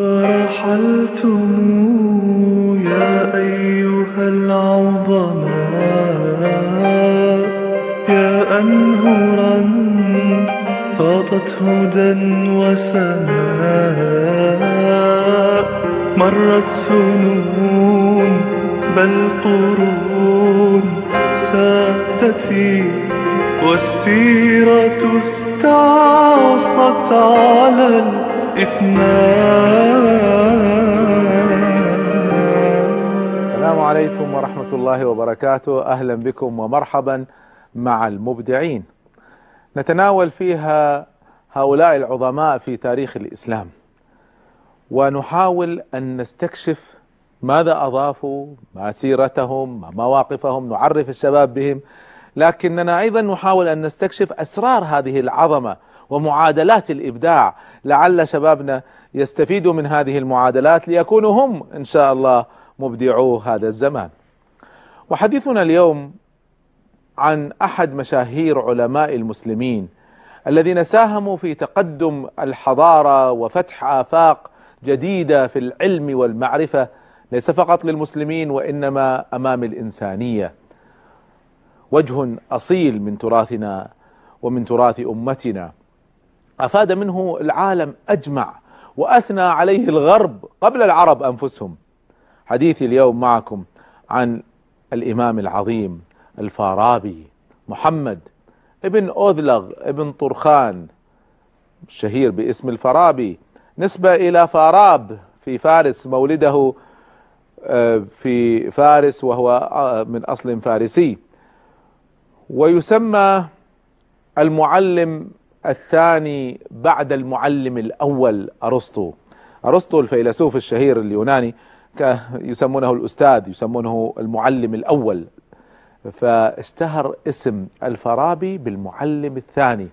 فرحلتم يا أيها العظماء يا أنهرا فاضت هدى وسماء مرت سنون بل قرون سادتي والسيرة استعصت على الأرض السلام عليكم ورحمة الله وبركاته أهلا بكم ومرحبا مع المبدعين نتناول فيها هؤلاء العظماء في تاريخ الإسلام ونحاول أن نستكشف ماذا أضافوا ما سيرتهم ما مواقفهم نعرف الشباب بهم لكننا أيضا نحاول أن نستكشف أسرار هذه العظمة ومعادلات الابداع لعل شبابنا يستفيدوا من هذه المعادلات ليكونوا هم ان شاء الله مبدعو هذا الزمان. وحديثنا اليوم عن احد مشاهير علماء المسلمين الذين ساهموا في تقدم الحضاره وفتح افاق جديده في العلم والمعرفه ليس فقط للمسلمين وانما امام الانسانيه. وجه اصيل من تراثنا ومن تراث امتنا. أفاد منه العالم أجمع وأثنى عليه الغرب قبل العرب أنفسهم حديثي اليوم معكم عن الإمام العظيم الفارابي محمد ابن أوذلغ ابن طرخان الشهير باسم الفارابي نسبة إلى فاراب في فارس مولده آه، في فارس وهو آه، من أصل فارسي ويسمى المعلم الثاني بعد المعلم الأول أرسطو أرسطو الفيلسوف الشهير اليوناني يسمونه الأستاذ يسمونه المعلم الأول فاشتهر اسم الفارابي بالمعلم الثاني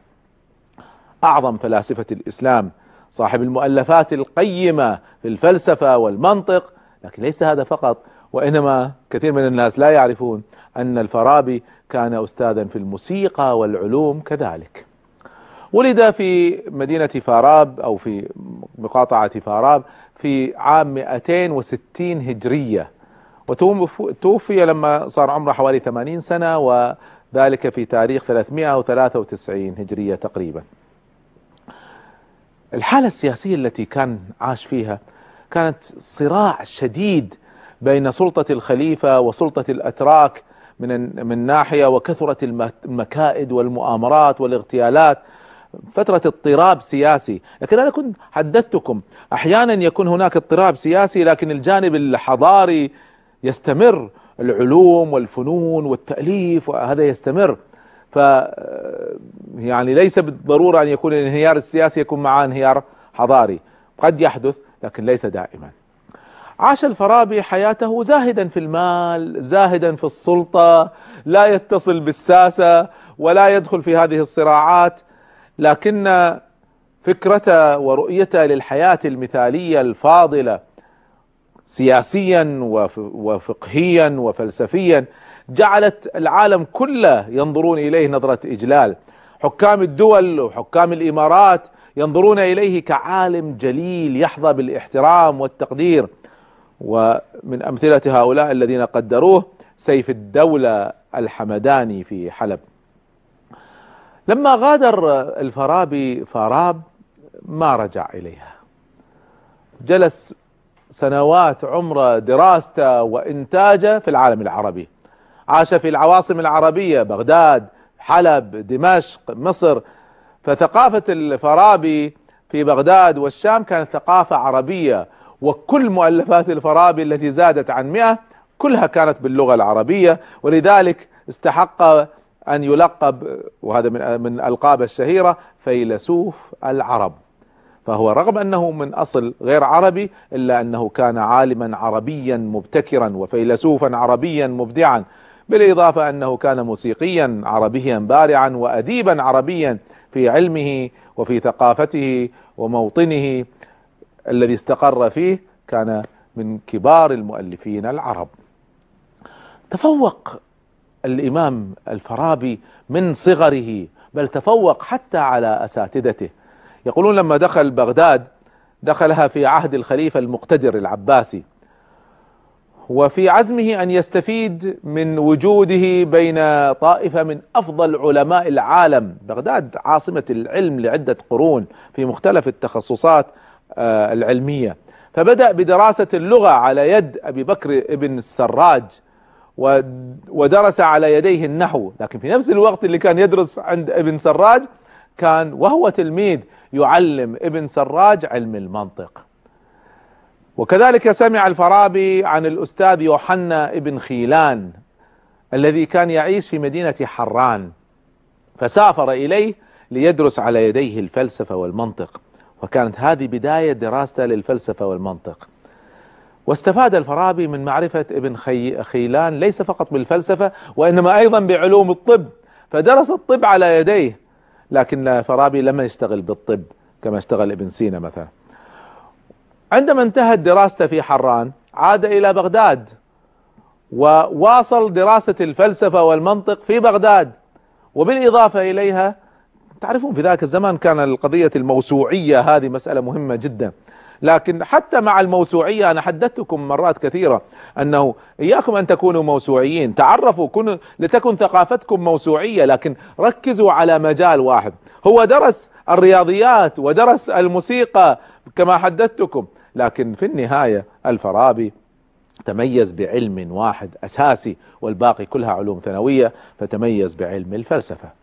أعظم فلاسفة الإسلام صاحب المؤلفات القيمة في الفلسفة والمنطق لكن ليس هذا فقط وإنما كثير من الناس لا يعرفون أن الفارابي كان أستاذا في الموسيقى والعلوم كذلك ولد في مدينة فاراب أو في مقاطعة فاراب في عام 260 هجرية وتوفي لما صار عمره حوالي 80 سنة وذلك في تاريخ 393 هجرية تقريبا الحالة السياسية التي كان عاش فيها كانت صراع شديد بين سلطة الخليفة وسلطة الأتراك من من ناحية وكثرة المكائد والمؤامرات والاغتيالات فترة اضطراب سياسي لكن أنا كنت حددتكم أحيانا يكون هناك اضطراب سياسي لكن الجانب الحضاري يستمر العلوم والفنون والتأليف وهذا يستمر ف آه، يعني ليس بالضرورة أن يكون الانهيار السياسي يكون مع انهيار حضاري قد يحدث لكن ليس دائما عاش الفارابي حياته زاهدا في المال زاهدا في السلطة لا يتصل بالساسة ولا يدخل في هذه الصراعات لكن فكرته ورؤيته للحياة المثالية الفاضلة سياسيا وفقهيا وفلسفيا جعلت العالم كله ينظرون إليه نظرة إجلال حكام الدول وحكام الإمارات ينظرون إليه كعالم جليل يحظى بالاحترام والتقدير ومن أمثلة هؤلاء الذين قدروه سيف الدولة الحمداني في حلب لما غادر الفارابي فاراب ما رجع إليها جلس سنوات عمره دراسته وإنتاجه في العالم العربي عاش في العواصم العربية بغداد حلب دمشق مصر فثقافة الفارابي في بغداد والشام كانت ثقافة عربية وكل مؤلفات الفارابي التي زادت عن مئة كلها كانت باللغة العربية ولذلك استحق أن يلقب وهذا من من ألقابه الشهيرة فيلسوف العرب فهو رغم أنه من أصل غير عربي إلا أنه كان عالما عربيا مبتكرا وفيلسوفا عربيا مبدعا بالإضافة أنه كان موسيقيا عربيا بارعا وأديبا عربيا في علمه وفي ثقافته وموطنه الذي استقر فيه كان من كبار المؤلفين العرب تفوق الإمام الفارابي من صغره بل تفوق حتى على أساتذته يقولون لما دخل بغداد دخلها في عهد الخليفة المقتدر العباسي وفي عزمه أن يستفيد من وجوده بين طائفة من أفضل علماء العالم بغداد عاصمة العلم لعدة قرون في مختلف التخصصات آه، العلمية فبدأ بدراسة اللغة على يد أبي بكر ابن السراج ودرس على يديه النحو لكن في نفس الوقت اللي كان يدرس عند ابن سراج كان وهو تلميذ يعلم ابن سراج علم المنطق وكذلك سمع الفارابي عن الأستاذ يوحنا ابن خيلان الذي كان يعيش في مدينة حران فسافر إليه ليدرس على يديه الفلسفة والمنطق وكانت هذه بداية دراسته للفلسفة والمنطق واستفاد الفارابي من معرفة ابن خي... خيلان ليس فقط بالفلسفة وإنما أيضا بعلوم الطب فدرس الطب على يديه لكن فارابي لم يشتغل بالطب كما اشتغل ابن سينا مثلا عندما انتهت دراسته في حران عاد إلى بغداد وواصل دراسة الفلسفة والمنطق في بغداد وبالإضافة إليها تعرفون في ذاك الزمان كان القضية الموسوعية هذه مسألة مهمة جدا لكن حتى مع الموسوعية أنا حدثتكم مرات كثيرة أنه إياكم أن تكونوا موسوعيين تعرفوا كن لتكن ثقافتكم موسوعية لكن ركزوا على مجال واحد هو درس الرياضيات ودرس الموسيقى كما حدثتكم لكن في النهاية الفارابي تميز بعلم واحد أساسي والباقي كلها علوم ثانوية فتميز بعلم الفلسفة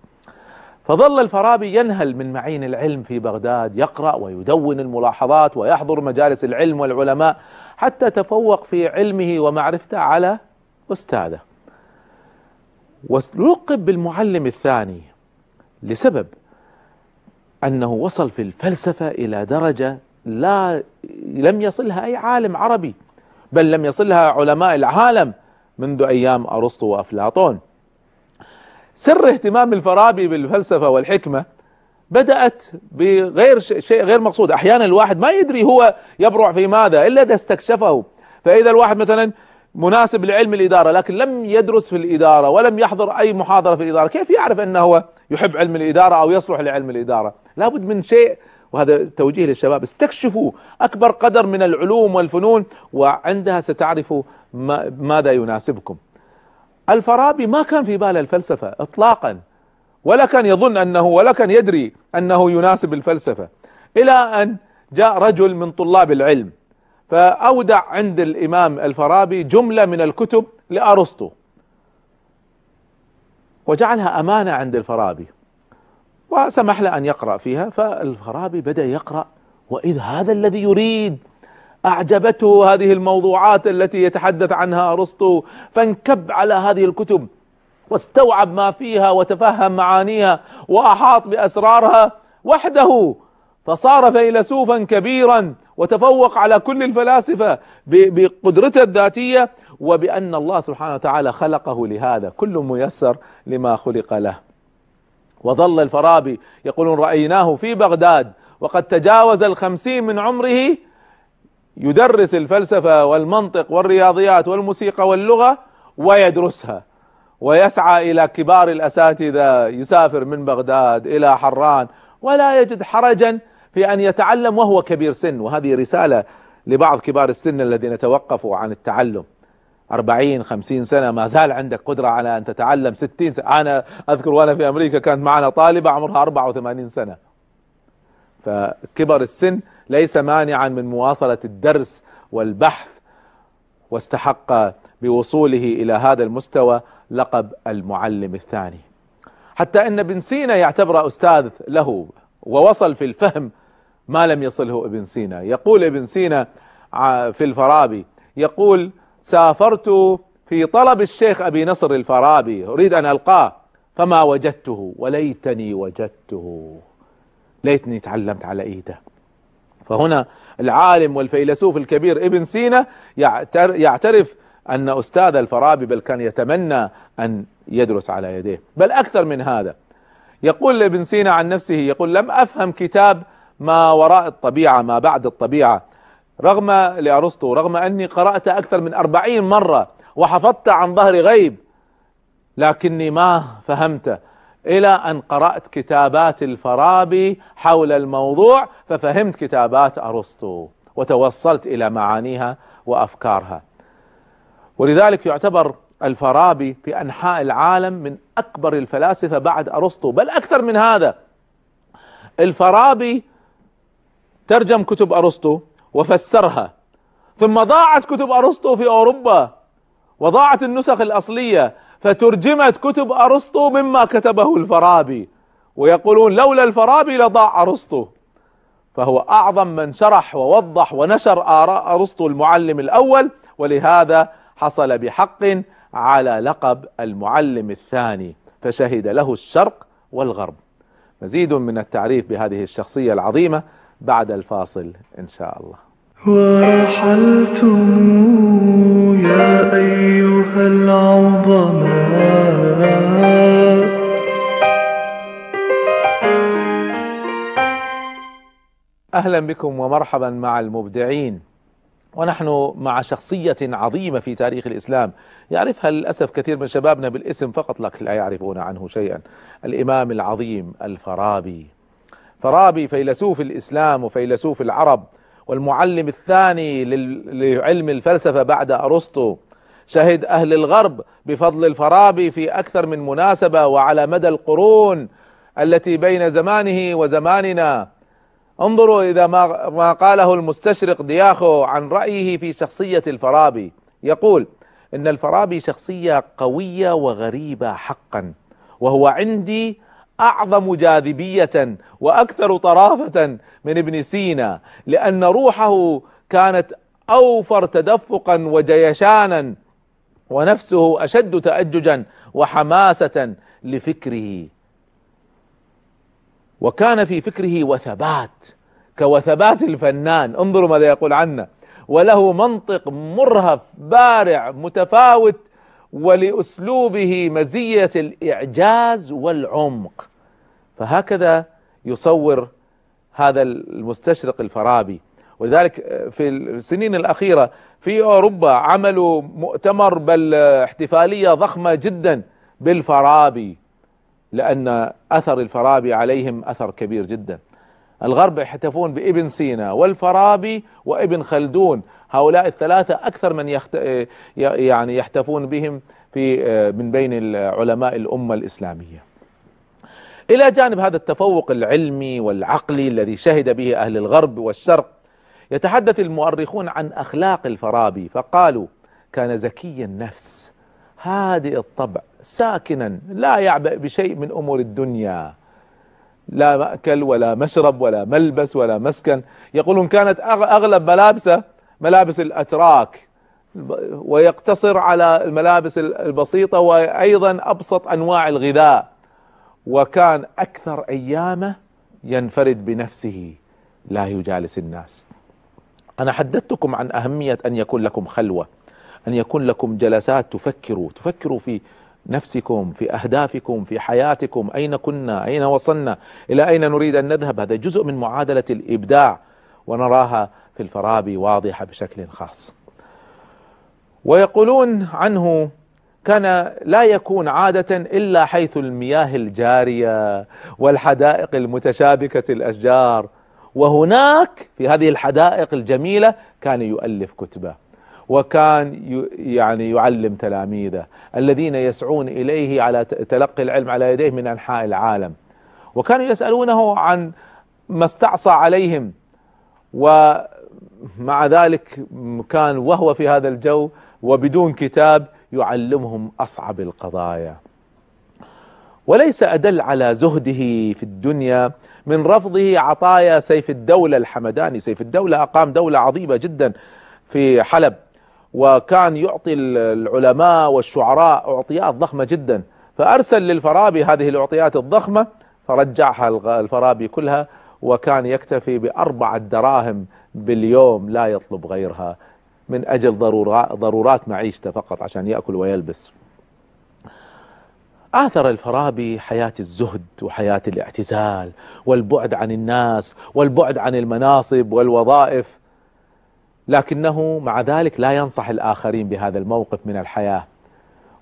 فظل الفارابي ينهل من معين العلم في بغداد يقرأ ويدون الملاحظات ويحضر مجالس العلم والعلماء حتى تفوق في علمه ومعرفته على أستاذه ولقب بالمعلم الثاني لسبب أنه وصل في الفلسفة إلى درجة لا لم يصلها أي عالم عربي بل لم يصلها علماء العالم منذ أيام أرسطو وأفلاطون سر اهتمام الفارابي بالفلسفة والحكمة بدأت بغير شيء غير مقصود أحيانا الواحد ما يدري هو يبرع في ماذا إلا إذا استكشفه فإذا الواحد مثلا مناسب لعلم الإدارة لكن لم يدرس في الإدارة ولم يحضر أي محاضرة في الإدارة كيف يعرف أنه هو يحب علم الإدارة أو يصلح لعلم الإدارة لابد من شيء وهذا توجيه للشباب استكشفوا أكبر قدر من العلوم والفنون وعندها ستعرفوا ماذا يناسبكم الفارابي ما كان في باله الفلسفة اطلاقا ولا كان يظن انه ولا كان يدري انه يناسب الفلسفة الى ان جاء رجل من طلاب العلم فاودع عند الامام الفارابي جملة من الكتب لارسطو وجعلها امانة عند الفارابي وسمح له ان يقرأ فيها فالفارابي بدأ يقرأ واذ هذا الذي يريد أعجبته هذه الموضوعات التي يتحدث عنها أرسطو فانكب على هذه الكتب واستوعب ما فيها وتفهم معانيها وأحاط بأسرارها وحده فصار فيلسوفا كبيرا وتفوق على كل الفلاسفة بقدرته الذاتية وبأن الله سبحانه وتعالى خلقه لهذا كل ميسر لما خلق له وظل الفارابي يقولون رأيناه في بغداد وقد تجاوز الخمسين من عمره يدرس الفلسفة والمنطق والرياضيات والموسيقى واللغة ويدرسها ويسعى إلى كبار الأساتذة يسافر من بغداد إلى حران ولا يجد حرجا في أن يتعلم وهو كبير سن وهذه رسالة لبعض كبار السن الذين توقفوا عن التعلم أربعين خمسين سنة ما زال عندك قدرة على أن تتعلم ستين سنة أنا أذكر وأنا في أمريكا كانت معنا طالبة عمرها أربعة وثمانين سنة فكبر السن ليس مانعا من مواصلة الدرس والبحث واستحق بوصوله إلى هذا المستوى لقب المعلم الثاني حتى أن ابن سينا يعتبر أستاذ له ووصل في الفهم ما لم يصله ابن سينا يقول ابن سينا في الفارابي يقول سافرت في طلب الشيخ أبي نصر الفارابي أريد أن ألقاه فما وجدته وليتني وجدته ليتني تعلمت على ايده فهنا العالم والفيلسوف الكبير ابن سينا يعترف أن أستاذ الفارابي بل كان يتمنى أن يدرس على يديه بل أكثر من هذا يقول ابن سينا عن نفسه يقول لم أفهم كتاب ما وراء الطبيعة ما بعد الطبيعة رغم لأرسطو رغم أني قرأت أكثر من أربعين مرة وحفظت عن ظهر غيب لكني ما فهمته إلى أن قرأت كتابات الفارابي حول الموضوع ففهمت كتابات أرسطو وتوصلت إلى معانيها وأفكارها ولذلك يعتبر الفارابي في أنحاء العالم من أكبر الفلاسفة بعد أرسطو بل أكثر من هذا الفارابي ترجم كتب أرسطو وفسرها ثم ضاعت كتب أرسطو في أوروبا وضاعت النسخ الأصلية فترجمت كتب أرسطو مما كتبه الفارابي ويقولون لولا الفارابي لضاع أرسطو فهو أعظم من شرح ووضح ونشر آراء أرسطو المعلم الأول ولهذا حصل بحق على لقب المعلم الثاني فشهد له الشرق والغرب مزيد من التعريف بهذه الشخصية العظيمة بعد الفاصل إن شاء الله ورحلتم يا أيها العظماء أهلا بكم ومرحبا مع المبدعين ونحن مع شخصية عظيمة في تاريخ الإسلام يعرفها للأسف كثير من شبابنا بالاسم فقط لكن لا يعرفون عنه شيئا الإمام العظيم الفارابي فارابي فيلسوف الإسلام وفيلسوف العرب والمعلم الثاني لعلم الفلسفة بعد أرسطو شهد أهل الغرب بفضل الفارابي في أكثر من مناسبة وعلى مدى القرون التي بين زمانه وزماننا انظروا إذا ما, ما قاله المستشرق دياخو عن رأيه في شخصية الفارابي يقول إن الفارابي شخصية قوية وغريبة حقا وهو عندي اعظم جاذبيه واكثر طرافه من ابن سينا لان روحه كانت اوفر تدفقا وجيشانا ونفسه اشد تاججا وحماسه لفكره وكان في فكره وثبات كوثبات الفنان انظروا ماذا يقول عنا وله منطق مرهف بارع متفاوت ولاسلوبه مزيه الاعجاز والعمق فهكذا يصور هذا المستشرق الفارابي ولذلك آه، في السنين الأخيرة في أوروبا عملوا مؤتمر بل احتفالية ضخمة جدا بالفارابي لأن أثر الفارابي عليهم أثر كبير جدا الغرب يحتفون بابن سينا والفارابي وابن خلدون هؤلاء الثلاثة أكثر من يخت... آه، يعني يحتفون بهم في آه، من بين علماء الأمة الإسلامية إلى جانب هذا التفوق العلمي والعقلي الذي شهد به أهل الغرب والشرق يتحدث المؤرخون عن أخلاق الفارابي فقالوا كان زكي النفس هادئ الطبع ساكنا لا يعبأ بشيء من أمور الدنيا لا مأكل ولا مشرب ولا ملبس ولا مسكن يقولون كانت أغلب ملابسه ملابس الأتراك ويقتصر على الملابس البسيطة وأيضا أبسط أنواع الغذاء وكان أكثر أيامه ينفرد بنفسه لا يجالس الناس أنا حدثتكم عن أهمية أن يكون لكم خلوة أن يكون لكم جلسات تفكروا تفكروا في نفسكم في أهدافكم في حياتكم أين كنا أين وصلنا إلى أين نريد أن نذهب هذا جزء من معادلة الإبداع ونراها في الفرابي واضحة بشكل خاص ويقولون عنه كان لا يكون عادة إلا حيث المياه الجارية والحدائق المتشابكة الأشجار وهناك في هذه الحدائق الجميلة كان يؤلف كتبه وكان يعني يعلم تلاميذه الذين يسعون إليه على تلقي العلم على يديه من أنحاء العالم وكانوا يسألونه عن ما استعصى عليهم ومع ذلك كان وهو في هذا الجو وبدون كتاب يعلمهم اصعب القضايا وليس ادل على زهده في الدنيا من رفضه عطايا سيف الدوله الحمداني سيف الدوله اقام دوله عظيمه جدا في حلب وكان يعطي العلماء والشعراء اعطيات ضخمه جدا فارسل للفارابي هذه الاعطيات الضخمه فرجعها الفارابي كلها وكان يكتفي باربعه دراهم باليوم لا يطلب غيرها من أجل ضرورات معيشته فقط عشان يأكل ويلبس آثر الفارابي حياة الزهد وحياة الاعتزال والبعد عن الناس والبعد عن المناصب والوظائف لكنه مع ذلك لا ينصح الآخرين بهذا الموقف من الحياة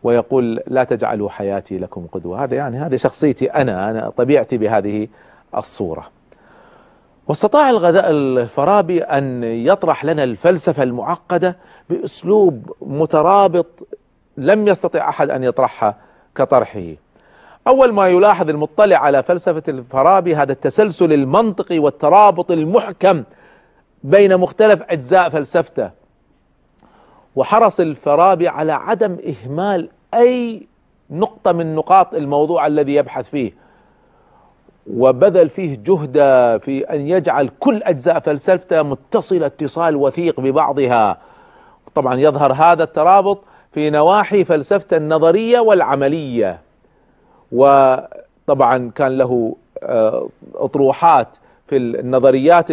ويقول لا تجعلوا حياتي لكم قدوة هذا يعني هذه شخصيتي أنا أنا طبيعتي بهذه الصورة واستطاع الغداء الفارابي أن يطرح لنا الفلسفة المعقدة بأسلوب مترابط لم يستطع أحد أن يطرحها كطرحه أول ما يلاحظ المطلع على فلسفة الفارابي هذا التسلسل المنطقي والترابط المحكم بين مختلف أجزاء فلسفته وحرص الفارابي على عدم إهمال أي نقطة من نقاط الموضوع الذي يبحث فيه وبذل فيه جهدا في أن يجعل كل أجزاء فلسفته متصلة اتصال وثيق ببعضها طبعا يظهر هذا الترابط في نواحي فلسفته النظرية والعملية وطبعا كان له آه، أطروحات في النظريات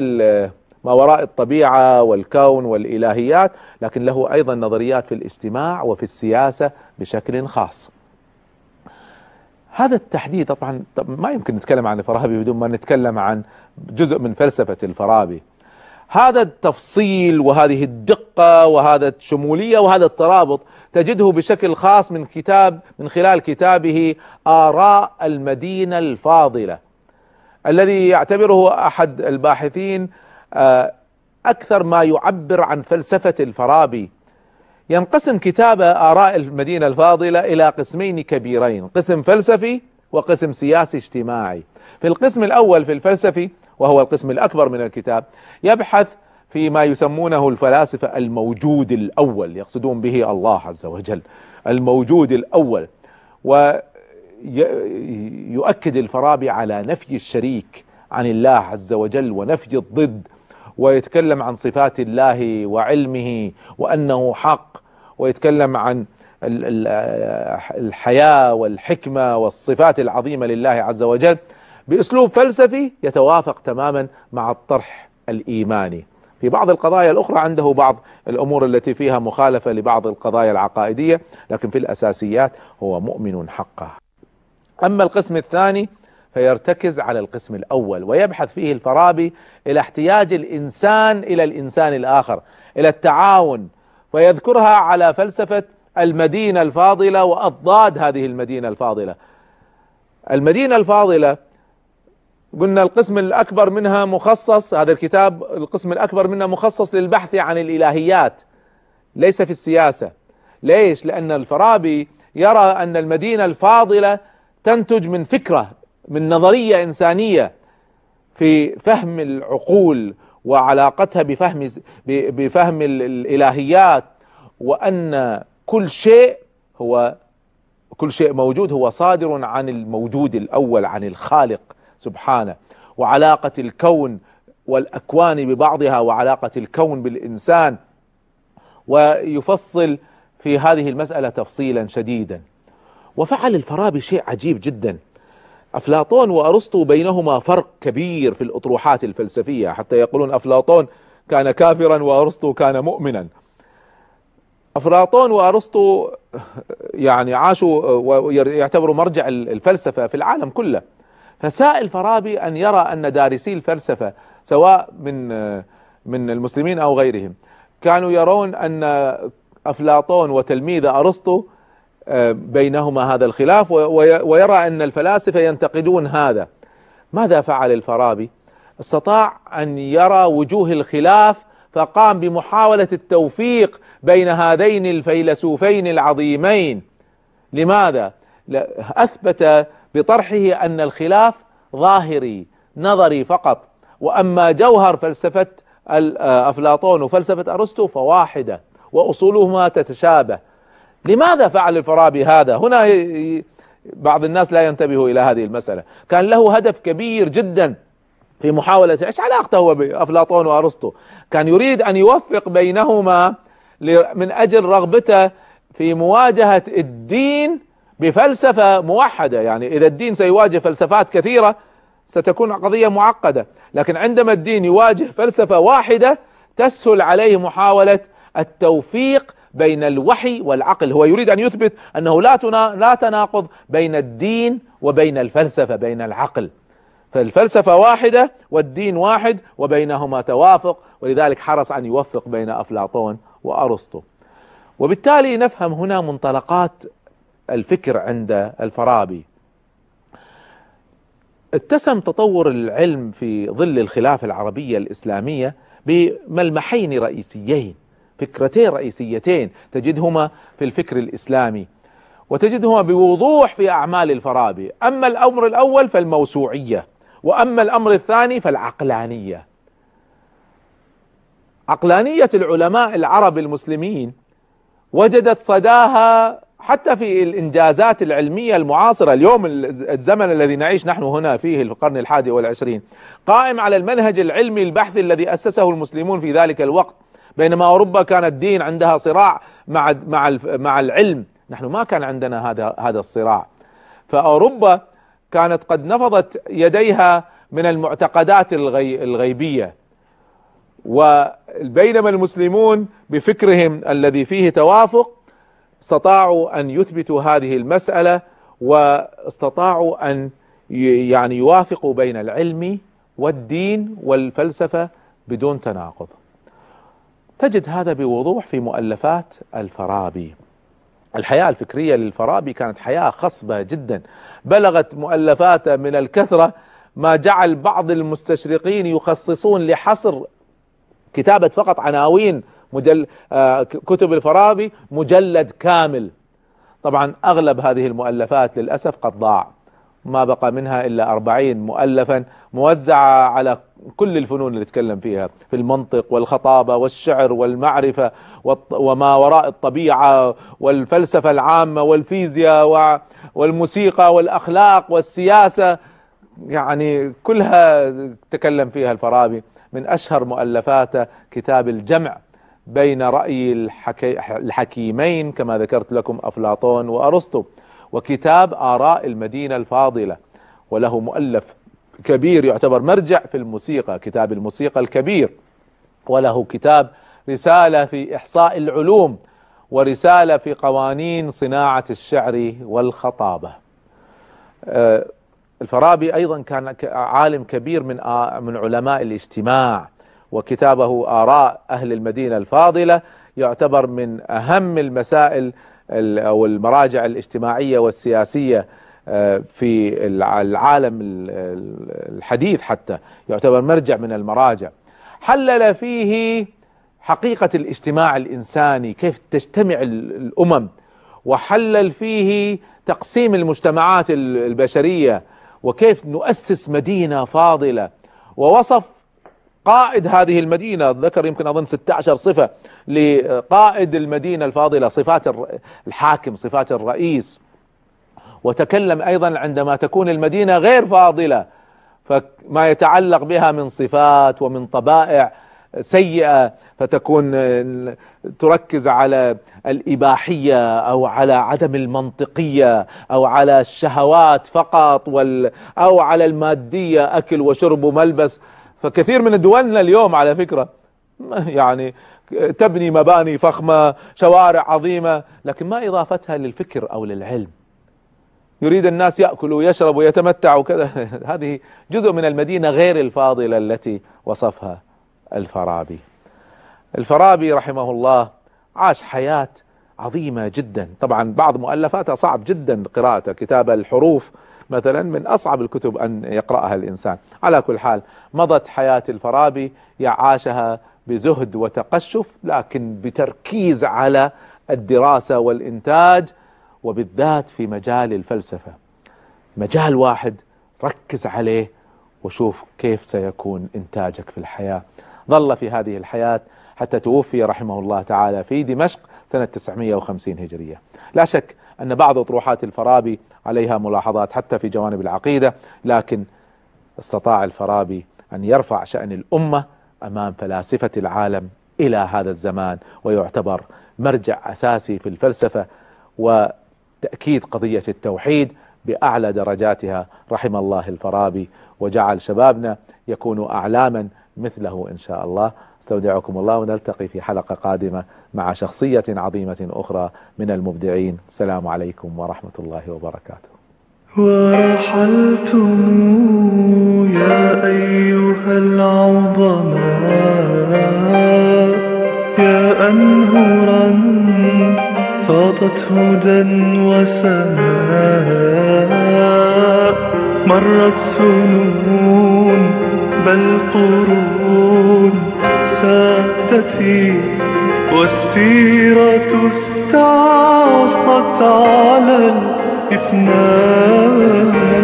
ما وراء الطبيعة والكون والإلهيات لكن له أيضا نظريات في الاجتماع وفي السياسة بشكل خاص هذا التحديد طبعا ما يمكن نتكلم عن الفارابي بدون ما نتكلم عن جزء من فلسفة الفارابي هذا التفصيل وهذه الدقة وهذا الشمولية وهذا الترابط تجده بشكل خاص من كتاب من خلال كتابه آراء المدينة الفاضلة الذي يعتبره أحد الباحثين آه، أكثر ما يعبر عن فلسفة الفارابي ينقسم كتاب آراء المدينة الفاضلة إلى قسمين كبيرين قسم فلسفي وقسم سياسي اجتماعي في القسم الأول في الفلسفي وهو القسم الأكبر من الكتاب يبحث فيما يسمونه الفلاسفة الموجود الأول يقصدون به الله عز وجل الموجود الأول ويؤكد الفارابي على نفي الشريك عن الله عز وجل ونفي الضد ويتكلم عن صفات الله وعلمه وأنه حق ويتكلم عن الحياة والحكمة والصفات العظيمة لله عز وجل بأسلوب فلسفي يتوافق تماما مع الطرح الإيماني في بعض القضايا الأخرى عنده بعض الأمور التي فيها مخالفة لبعض القضايا العقائدية لكن في الأساسيات هو مؤمن حقا أما القسم الثاني فيرتكز على القسم الأول ويبحث فيه الفارابي إلى احتياج الإنسان إلى الإنسان الآخر إلى التعاون ويذكرها على فلسفة المدينة الفاضلة وأضداد هذه المدينة الفاضلة المدينة الفاضلة قلنا القسم الأكبر منها مخصص هذا الكتاب القسم الأكبر منها مخصص للبحث عن الإلهيات ليس في السياسة ليش؟ لأن الفارابي يرى أن المدينة الفاضلة تنتج من فكرة من نظرية إنسانية في فهم العقول وعلاقتها بفهم بفهم الالهيات وان كل شيء هو كل شيء موجود هو صادر عن الموجود الاول عن الخالق سبحانه وعلاقه الكون والاكوان ببعضها وعلاقه الكون بالانسان ويفصل في هذه المساله تفصيلا شديدا وفعل الفارابي شيء عجيب جدا أفلاطون وأرسطو بينهما فرق كبير في الأطروحات الفلسفية حتى يقولون أفلاطون كان كافرا وأرسطو كان مؤمنا أفلاطون وأرسطو يعني عاشوا ويعتبروا مرجع الفلسفة في العالم كله فساء الفارابي أن يرى أن دارسي الفلسفة سواء من من المسلمين أو غيرهم كانوا يرون أن أفلاطون وتلميذ أرسطو بينهما هذا الخلاف ويرى ان الفلاسفه ينتقدون هذا ماذا فعل الفارابي استطاع ان يرى وجوه الخلاف فقام بمحاوله التوفيق بين هذين الفيلسوفين العظيمين لماذا اثبت بطرحه ان الخلاف ظاهري نظري فقط واما جوهر فلسفه آه، افلاطون وفلسفه ارسطو فواحده واصولهما تتشابه لماذا فعل الفارابي هذا هنا بعض الناس لا ينتبه إلى هذه المسألة كان له هدف كبير جدا في محاولة ايش علاقته هو بأفلاطون وأرسطو كان يريد أن يوفق بينهما من أجل رغبته في مواجهة الدين بفلسفة موحدة يعني إذا الدين سيواجه فلسفات كثيرة ستكون قضية معقدة لكن عندما الدين يواجه فلسفة واحدة تسهل عليه محاولة التوفيق بين الوحي والعقل هو يريد أن يثبت أنه لا, لا تناقض بين الدين وبين الفلسفة بين العقل فالفلسفة واحدة والدين واحد وبينهما توافق ولذلك حرص أن يوفق بين أفلاطون وأرسطو وبالتالي نفهم هنا منطلقات الفكر عند الفارابي اتسم تطور العلم في ظل الخلافة العربية الإسلامية بملمحين رئيسيين فكرتين رئيسيتين تجدهما في الفكر الإسلامي وتجدهما بوضوح في أعمال الفارابي أما الأمر الأول فالموسوعية وأما الأمر الثاني فالعقلانية عقلانية العلماء العرب المسلمين وجدت صداها حتى في الإنجازات العلمية المعاصرة اليوم الزمن الذي نعيش نحن هنا فيه في القرن الحادي والعشرين قائم على المنهج العلمي البحثي الذي أسسه المسلمون في ذلك الوقت بينما اوروبا كان الدين عندها صراع مع مع مع العلم نحن ما كان عندنا هذا هذا الصراع فاوروبا كانت قد نفضت يديها من المعتقدات الغي الغيبيه وبينما المسلمون بفكرهم الذي فيه توافق استطاعوا ان يثبتوا هذه المساله واستطاعوا ان يعني يوافقوا بين العلم والدين والفلسفه بدون تناقض تجد هذا بوضوح في مؤلفات الفارابي الحياة الفكرية للفارابي كانت حياة خصبة جدا بلغت مؤلفاته من الكثرة ما جعل بعض المستشرقين يخصصون لحصر كتابة فقط عناوين مجل آه، كتب الفارابي مجلد كامل طبعا أغلب هذه المؤلفات للأسف قد ضاع ما بقى منها إلا أربعين مؤلفا موزعة على كل الفنون اللي تكلم فيها في المنطق والخطابة والشعر والمعرفة وما وراء الطبيعة والفلسفة العامة والفيزياء والموسيقى والأخلاق والسياسة يعني كلها تكلم فيها الفارابي من أشهر مؤلفاته كتاب الجمع بين رأي الحكي الحكيمين كما ذكرت لكم أفلاطون وأرسطو وكتاب آراء المدينة الفاضلة وله مؤلف كبير يعتبر مرجع في الموسيقى كتاب الموسيقى الكبير وله كتاب رسالة في إحصاء العلوم ورسالة في قوانين صناعة الشعر والخطابة آه، الفارابي أيضا كان عالم كبير من من علماء الاجتماع وكتابه آراء أهل المدينة الفاضلة يعتبر من أهم المسائل او المراجع الاجتماعيه والسياسيه آه، في العالم الحديث حتى يعتبر مرجع من المراجع حلل فيه حقيقه الاجتماع الانساني كيف تجتمع الامم وحلل فيه تقسيم المجتمعات البشريه وكيف نؤسس مدينه فاضله ووصف قائد هذه المدينة ذكر يمكن أظن 16 صفة لقائد المدينة الفاضلة صفات الحاكم صفات الرئيس وتكلم أيضا عندما تكون المدينة غير فاضلة فما يتعلق بها من صفات ومن طبائع سيئة فتكون تركز على الإباحية أو على عدم المنطقية أو على الشهوات فقط وال أو على المادية أكل وشرب وملبس فكثير من دولنا اليوم على فكرة يعني تبني مباني فخمة شوارع عظيمة لكن ما إضافتها للفكر أو للعلم يريد الناس يأكلوا ويشربوا ويتمتعوا وكذا هذه جزء من المدينة غير الفاضلة التي وصفها الفارابي الفارابي رحمه الله عاش حياة عظيمة جدا طبعا بعض مؤلفاته صعب جدا قراءته كتاب الحروف مثلا من أصعب الكتب أن يقرأها الإنسان على كل حال مضت حياة الفارابي عاشها بزهد وتقشف لكن بتركيز على الدراسة والإنتاج وبالذات في مجال الفلسفة مجال واحد ركز عليه وشوف كيف سيكون إنتاجك في الحياة ظل في هذه الحياة حتى توفي رحمه الله تعالى في دمشق سنة 950 هجرية لا شك أن بعض أطروحات الفارابي عليها ملاحظات حتى في جوانب العقيدة لكن استطاع الفارابي أن يرفع شأن الأمة أمام فلاسفة العالم إلى هذا الزمان ويعتبر مرجع أساسي في الفلسفة وتأكيد قضية التوحيد بأعلى درجاتها رحم الله الفارابي وجعل شبابنا يكونوا أعلاما مثله إن شاء الله استودعكم الله ونلتقي في حلقة قادمة مع شخصية عظيمة أخرى من المبدعين السلام عليكم ورحمة الله وبركاته ورحلتم يا أيها العظماء يا أنهرا فاضت هدى وسماء مرت سنون بل قرون سادتي والسيرة استعصت على الإفنان